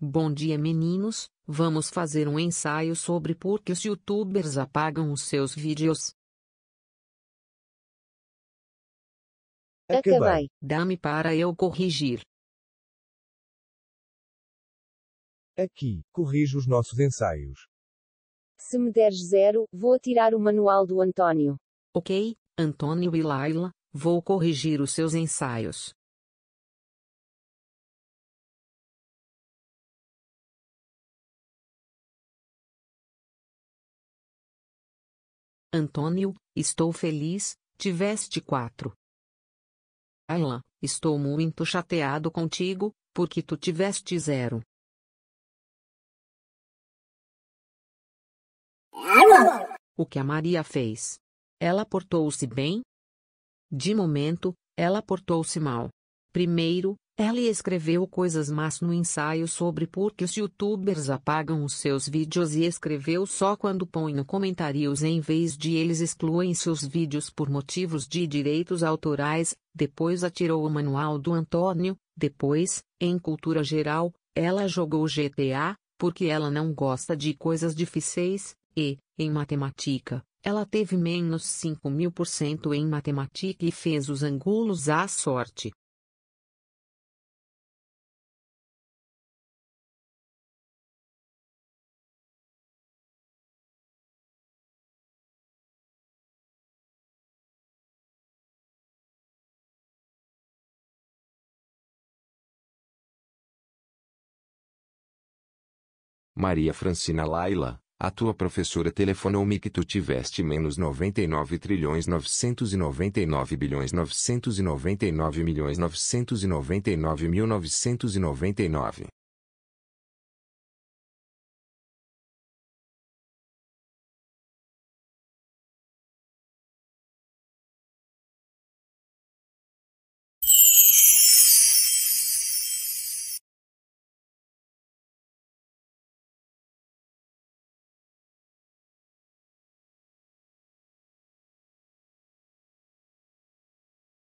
Bom dia meninos, vamos fazer um ensaio sobre por que os youtubers apagam os seus vídeos. É Acabei. É Dá-me para eu corrigir. Aqui, corrijo os nossos ensaios. Se me deres zero, vou tirar o manual do Antônio. Ok, Antônio e Laila, vou corrigir os seus ensaios. Antônio, estou feliz, tiveste quatro. Ayla, estou muito chateado contigo, porque tu tiveste zero. O que a Maria fez? Ela portou-se bem? De momento, ela portou-se mal. Primeiro, ela escreveu coisas más no ensaio sobre por que os youtubers apagam os seus vídeos e escreveu só quando põe no comentários em vez de eles excluem seus vídeos por motivos de direitos autorais, depois atirou o manual do Antônio, depois, em cultura geral, ela jogou GTA, porque ela não gosta de coisas difíceis, e, em matemática, ela teve menos 5 mil por cento em matemática e fez os ângulos à sorte. Maria Francina Laila, a tua professora telefonou-me que tu tiveste menos 99 trilhões 999 bilhões 999 milhões 999 mil 999.